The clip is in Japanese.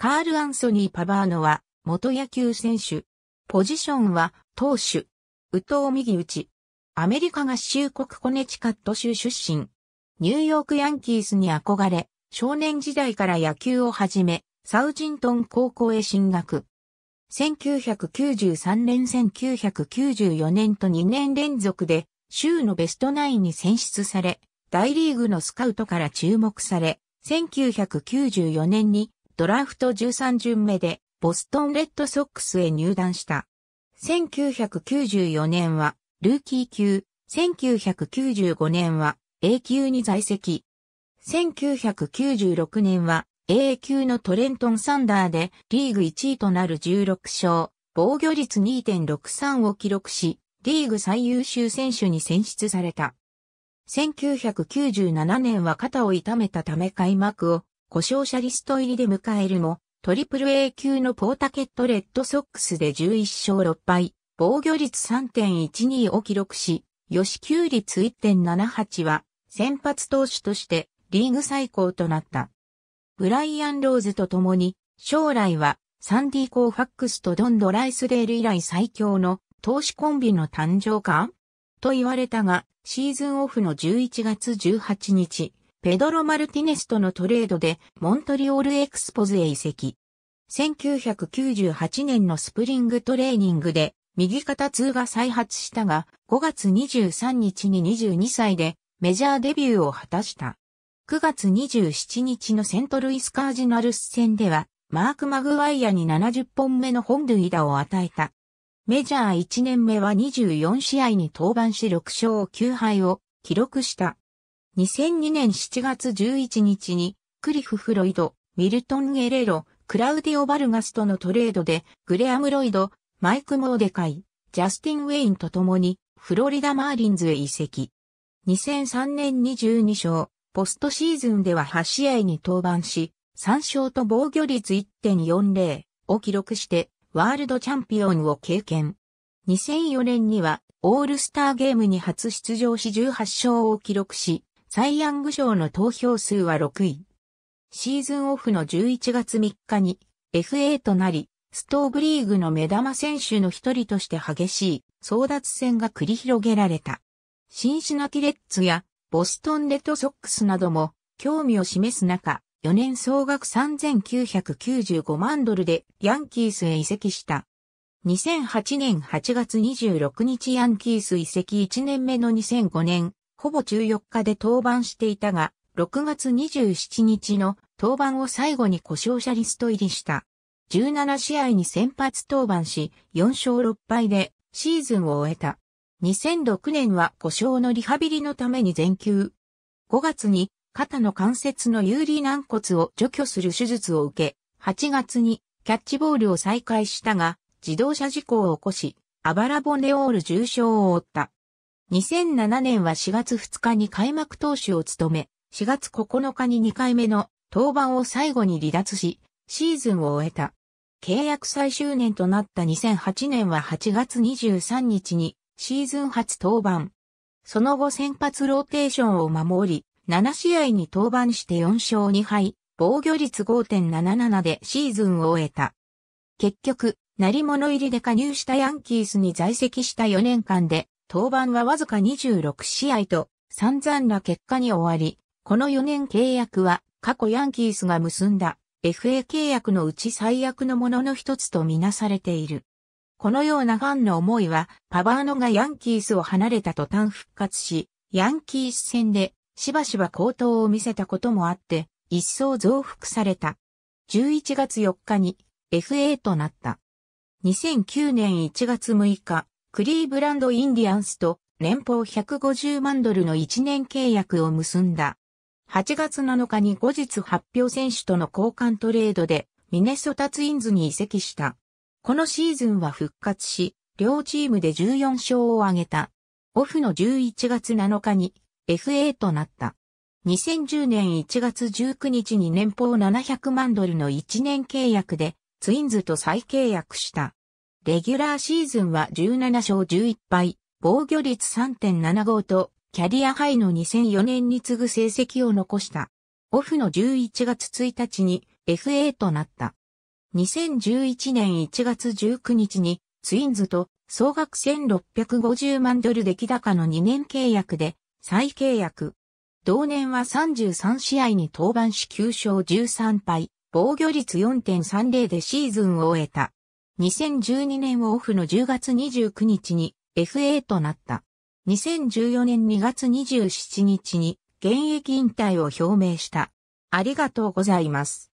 カール・アンソニー・パバーノは、元野球選手。ポジションは、投手。右投右打ち。アメリカ合衆国コネチカット州出身。ニューヨークヤンキースに憧れ、少年時代から野球を始め、サウジントン高校へ進学。1993年1994年と2年連続で、州のベストナインに選出され、大リーグのスカウトから注目され、1994年にドラフト13巡目でボストンレッドソックスへ入団した。1994年はルーキー級、1995年は A 級に在籍。1996年は A 級のトレントンサンダーでリーグ1位となる16勝、防御率2.63を記録し、リーグ最優秀選手に選出された。1997年は肩を痛めたため開幕を故障者リスト入りで迎えるも、トリプル A 級のポータケットレッドソックスで11勝6敗、防御率3.12を記録し、吉給率1.78は、先発投手としてリーグ最高となった。ブライアン・ローズと共に、将来はサンディ・コーファックスとドン・ドライスデール以来最強の投資コンビの誕生かと言われたが、シーズンオフの11月18日、ペドロ・マルティネスとのトレードでモントリオールエクスポズへ移籍。1998年のスプリングトレーニングで右肩痛が再発したが5月23日に22歳でメジャーデビューを果たした。9月27日のセントルイスカージナルス戦ではマーク・マグワイアに70本目の本塁打を与えた。メジャー1年目は24試合に登板し6勝9敗を記録した。2002年7月11日に、クリフ・フロイド、ミルトン・ゲレロ、クラウディオ・バルガスとのトレードで、グレアム・ロイド、マイク・モーデカイ、ジャスティン・ウェインと共に、フロリダ・マーリンズへ移籍。2003年22勝、ポストシーズンでは8試合に登板し、3勝と防御率1.40を記録して、ワールドチャンピオンを経験。2004年には、オールスターゲームに初出場し18勝を記録し、サイ・ヤング賞の投票数は6位。シーズンオフの11月3日に FA となり、ストーブリーグの目玉選手の一人として激しい争奪戦が繰り広げられた。シンシナティレッツやボストンレッドソックスなども興味を示す中、4年総額3995万ドルでヤンキースへ移籍した。2008年8月26日ヤンキース移籍1年目の2005年ほぼ14日で登板していたが、6月27日の登板を最後に故障者リスト入りした。17試合に先発登板し、4勝6敗でシーズンを終えた。2006年は故障のリハビリのために全休。5月に肩の関節の有利軟骨を除去する手術を受け、8月にキャッチボールを再開したが、自動車事故を起こし、あばら骨折る重傷を負った。2007年は4月2日に開幕投手を務め、4月9日に2回目の登板を最後に離脱し、シーズンを終えた。契約最終年となった2008年は8月23日にシーズン初登板。その後先発ローテーションを守り、7試合に登板して4勝2敗、防御率5.77でシーズンを終えた。結局、成り物入りで加入したヤンキースに在籍した4年間で登板はわずか26試合と散々な結果に終わり、この4年契約は過去ヤンキースが結んだ FA 契約のうち最悪のものの一つとみなされている。このようなファンの思いは、パバーノがヤンキースを離れた途端復活し、ヤンキース戦でしばしば高騰を見せたこともあって、一層増幅された。11月4日に FA となった。2009年1月6日、クリーブランド・インディアンスと年俸150万ドルの1年契約を結んだ。8月7日に後日発表選手との交換トレードでミネソタツインズに移籍した。このシーズンは復活し、両チームで14勝を挙げた。オフの11月7日に FA となった。2010年1月19日に年俸700万ドルの1年契約でツインズと再契約した。レギュラーシーズンは17勝11敗、防御率3.75と、キャリアハイの2004年に次ぐ成績を残した。オフの11月1日に FA となった。2011年1月19日にツインズと総額1650万ドル出来高の2年契約で再契約。同年は33試合に登板し9勝13敗、防御率4.30でシーズンを終えた。2012年オフの10月29日に FA となった。2014年2月27日に現役引退を表明した。ありがとうございます。